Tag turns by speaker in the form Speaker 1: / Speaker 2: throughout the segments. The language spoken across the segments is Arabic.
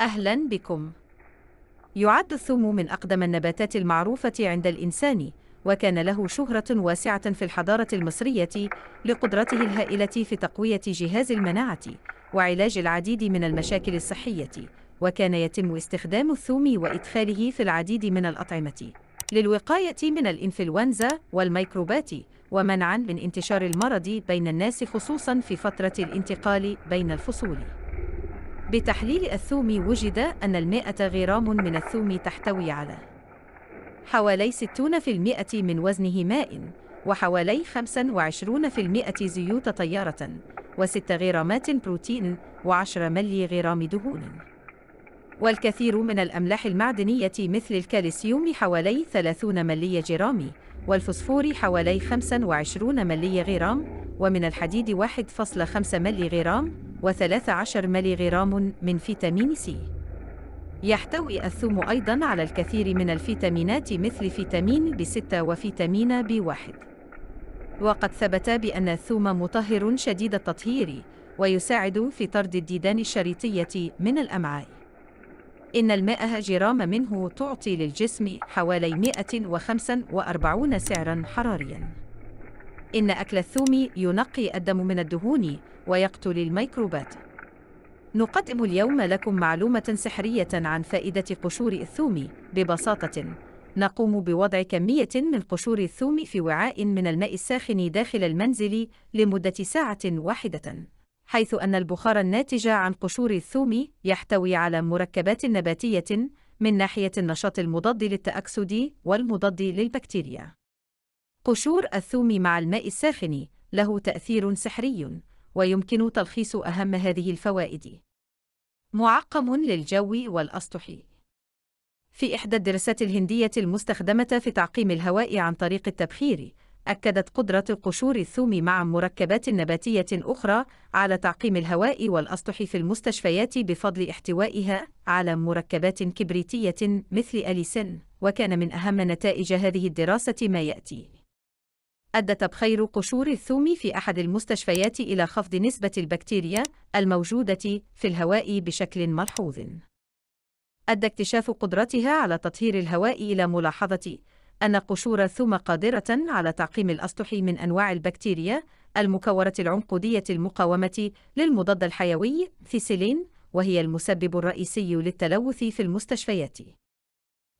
Speaker 1: أهلا بكم. يعد الثوم من أقدم النباتات المعروفة عند الإنسان، وكان له شهرة واسعة في الحضارة المصرية لقدرته الهائلة في تقوية جهاز المناعة وعلاج العديد من المشاكل الصحية، وكان يتم استخدام الثوم وإدخاله في العديد من الأطعمة للوقاية من الإنفلونزا والميكروبات ومنعا من انتشار المرض بين الناس خصوصا في فترة الانتقال بين الفصول. بتحليل الثوم وجد أن المائة غرام من الثوم تحتوي على حوالي 60% من وزنه ماء وحوالي 25% زيوت طياره وست غرامات بروتين وعشر ملي غرام دهون والكثير من الأملاح المعدنية مثل الكالسيوم حوالي 30 ملي جرام والفوسفور حوالي 25 ملي غرام ومن الحديد 1.5 ملي غرام و13 ملي غرام من فيتامين سي يحتوي الثوم أيضاً على الكثير من الفيتامينات مثل فيتامين ب 6 وفيتامين ب 1 وقد ثبت بأن الثوم مطهر شديد التطهير ويساعد في طرد الديدان الشريطية من الأمعاء إن الماء جرام منه تعطي للجسم حوالي 145 سعراً حرارياً إن أكل الثوم ينقي الدم من الدهون ويقتل الميكروبات نقدم اليوم لكم معلومة سحرية عن فائدة قشور الثوم ببساطة نقوم بوضع كمية من قشور الثوم في وعاء من الماء الساخن داخل المنزل لمدة ساعة واحدة حيث أن البخار الناتج عن قشور الثوم يحتوي على مركبات نباتية من ناحية النشاط المضاد للتأكسد والمضاد للبكتيريا قشور الثوم مع الماء الساخن له تأثير سحري ويمكن تلخيص أهم هذه الفوائد معقم للجو والأسطح في إحدى الدراسات الهندية المستخدمة في تعقيم الهواء عن طريق التبخير أكدت قدرة قشور الثوم مع مركبات نباتية أخرى على تعقيم الهواء والأسطح في المستشفيات بفضل احتوائها على مركبات كبريتية مثل أليسن وكان من أهم نتائج هذه الدراسة ما يأتي أدى تبخير قشور الثوم في أحد المستشفيات إلى خفض نسبة البكتيريا الموجودة في الهواء بشكل ملحوظ. أدى اكتشاف قدرتها على تطهير الهواء إلى ملاحظة أن قشور الثوم قادرة على تعقيم الأسطح من أنواع البكتيريا المكورة العنقودية المقاومة للمضاد الحيوي ثيسيلين وهي المسبب الرئيسي للتلوث في المستشفيات.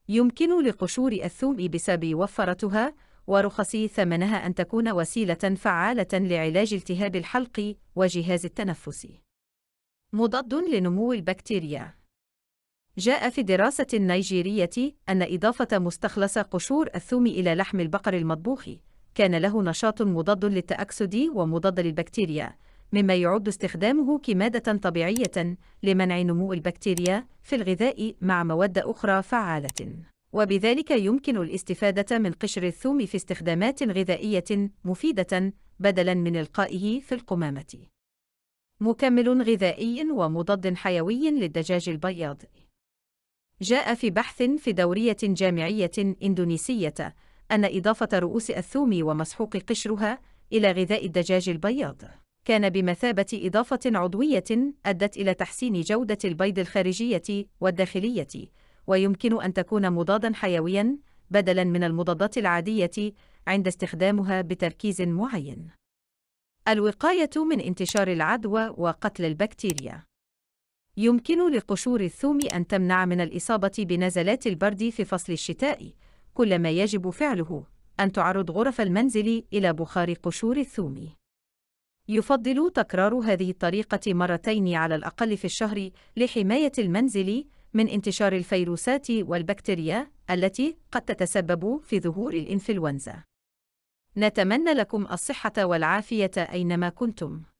Speaker 1: يمكن لقشور الثوم بسبب وفرتها ورخص ثمنها أن تكون وسيلة فعالة لعلاج التهاب الحلق وجهاز التنفس. مضاد لنمو البكتيريا جاء في دراسة نيجيرية أن إضافة مستخلص قشور الثوم إلى لحم البقر المطبوخ كان له نشاط مضاد للتأكسد ومضاد للبكتيريا، مما يعد استخدامه كمادة طبيعية لمنع نمو البكتيريا في الغذاء مع مواد أخرى فعالة. وبذلك يمكن الاستفادة من قشر الثوم في استخدامات غذائية مفيدة بدلاً من إلقائه في القمامة. مكمل غذائي ومضاد حيوي للدجاج البياض. جاء في بحث في دورية جامعية إندونيسية أن إضافة رؤوس الثوم ومسحوق قشرها إلى غذاء الدجاج البياض كان بمثابة إضافة عضوية أدت إلى تحسين جودة البيض الخارجية والداخلية ويمكن أن تكون مضادًا حيويًا بدلًا من المضادات العادية عند استخدامها بتركيز معين. الوقاية من انتشار العدوى وقتل البكتيريا يمكن لقشور الثوم أن تمنع من الإصابة بنزلات البرد في فصل الشتاء، كل ما يجب فعله أن تعرض غرف المنزل إلى بخار قشور الثوم. يفضل تكرار هذه الطريقة مرتين على الأقل في الشهر لحماية المنزل من انتشار الفيروسات والبكتيريا التي قد تتسبب في ظهور الإنفلونزا. نتمنى لكم الصحة والعافية أينما كنتم.